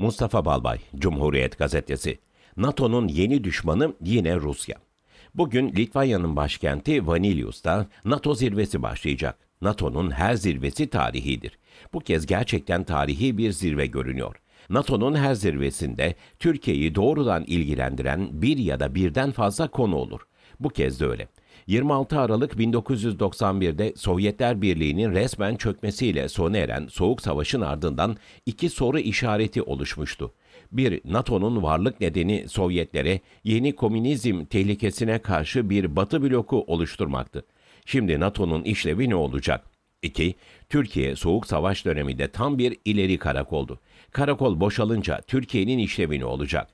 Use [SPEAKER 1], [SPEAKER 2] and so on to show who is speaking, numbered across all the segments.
[SPEAKER 1] Mustafa Balbay, Cumhuriyet Gazetesi. NATO'nun yeni düşmanı yine Rusya. Bugün Litvanya'nın başkenti Vanilius'ta NATO zirvesi başlayacak. NATO'nun her zirvesi tarihidir. Bu kez gerçekten tarihi bir zirve görünüyor. NATO'nun her zirvesinde Türkiye'yi doğrudan ilgilendiren bir ya da birden fazla konu olur. Bu kez de öyle. 26 Aralık 1991'de Sovyetler Birliği'nin resmen çökmesiyle sona eren Soğuk Savaş'ın ardından iki soru işareti oluşmuştu. Bir, NATO'nun varlık nedeni Sovyetlere yeni komünizm tehlikesine karşı bir batı bloku oluşturmaktı. Şimdi NATO'nun işlevi ne olacak? 2. Türkiye Soğuk Savaş döneminde tam bir ileri karakoldu. Karakol boşalınca Türkiye'nin işlevi ne olacak?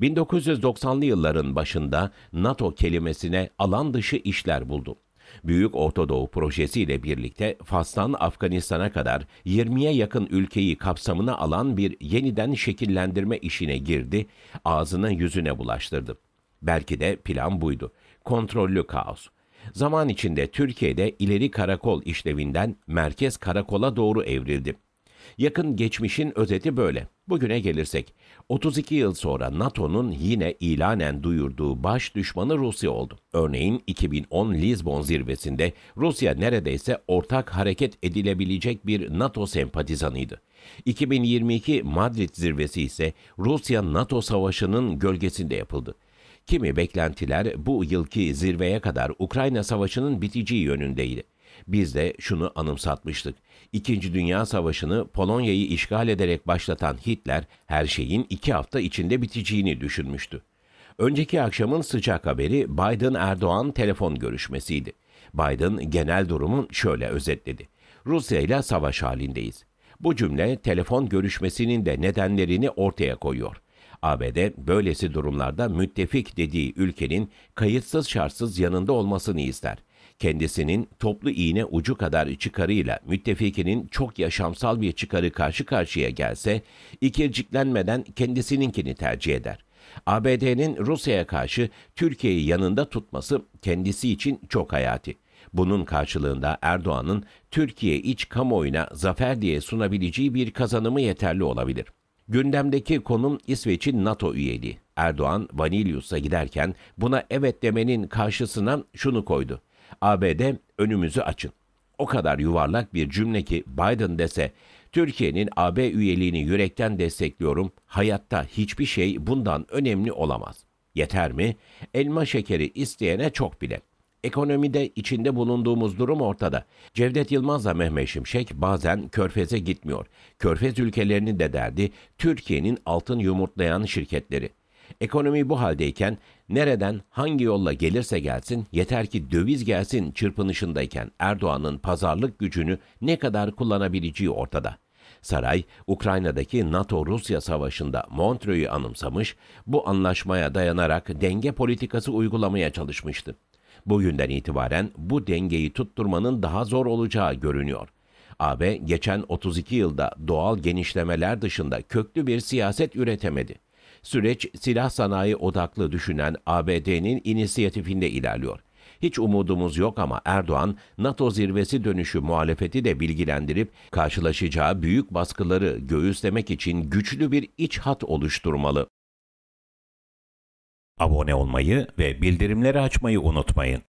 [SPEAKER 1] 1990'lı yılların başında NATO kelimesine alan dışı işler buldu. Büyük Ortadoğu Doğu projesi ile birlikte Fas'tan Afganistan'a kadar 20'ye yakın ülkeyi kapsamına alan bir yeniden şekillendirme işine girdi, ağzını yüzüne bulaştırdı. Belki de plan buydu. Kontrollü kaos. Zaman içinde Türkiye'de ileri karakol işlevinden merkez karakola doğru evrildi. Yakın geçmişin özeti böyle. Bugüne gelirsek, 32 yıl sonra NATO'nun yine ilanen duyurduğu baş düşmanı Rusya oldu. Örneğin 2010 Lisbon zirvesinde Rusya neredeyse ortak hareket edilebilecek bir NATO sempatizanıydı. 2022 Madrid zirvesi ise Rusya-NATO savaşının gölgesinde yapıldı. Kimi beklentiler bu yılki zirveye kadar Ukrayna savaşının biteceği yönündeydi. Biz de şunu anımsatmıştık. İkinci Dünya Savaşı'nı Polonya'yı işgal ederek başlatan Hitler her şeyin iki hafta içinde biteceğini düşünmüştü. Önceki akşamın sıcak haberi Biden-Erdoğan telefon görüşmesiydi. Biden genel durumun şöyle özetledi. Rusya ile savaş halindeyiz. Bu cümle telefon görüşmesinin de nedenlerini ortaya koyuyor. ABD böylesi durumlarda müttefik dediği ülkenin kayıtsız şartsız yanında olmasını ister kendisinin toplu iğne ucu kadar çıkarıyla müttefikinin çok yaşamsal bir çıkarı karşı karşıya gelse, ikirciklenmeden kendisininkini tercih eder. ABD'nin Rusya'ya karşı Türkiye'yi yanında tutması kendisi için çok hayati. Bunun karşılığında Erdoğan'ın Türkiye iç kamuoyuna zafer diye sunabileceği bir kazanımı yeterli olabilir. Gündemdeki konum İsveç'in NATO üyeliği. Erdoğan Vanilius'a giderken buna evet demenin karşısına şunu koydu. ABD önümüzü açın. O kadar yuvarlak bir cümle ki Biden dese Türkiye'nin AB üyeliğini yürekten destekliyorum. Hayatta hiçbir şey bundan önemli olamaz. Yeter mi? Elma şekeri isteyene çok bile. Ekonomide içinde bulunduğumuz durum ortada. Cevdet Yılmaz'la Mehmet Şimşek bazen körfeze gitmiyor. Körfez ülkelerini de derdi Türkiye'nin altın yumurtlayan şirketleri. Ekonomi bu haldeyken nereden hangi yolla gelirse gelsin yeter ki döviz gelsin çırpınışındayken Erdoğan'ın pazarlık gücünü ne kadar kullanabileceği ortada. Saray, Ukrayna'daki NATO-Rusya savaşında Montreux'u anımsamış, bu anlaşmaya dayanarak denge politikası uygulamaya çalışmıştı. Bugünden itibaren bu dengeyi tutturmanın daha zor olacağı görünüyor. AB geçen 32 yılda doğal genişlemeler dışında köklü bir siyaset üretemedi. Süreç silah sanayi odaklı düşünen ABD'nin inisiyatifinde ilerliyor. Hiç umudumuz yok ama Erdoğan, NATO zirvesi dönüşü muhalefeti de bilgilendirip karşılaşacağı büyük baskıları göğüslemek için güçlü bir iç hat oluşturmalı. Abone olmayı ve bildirimleri açmayı unutmayın.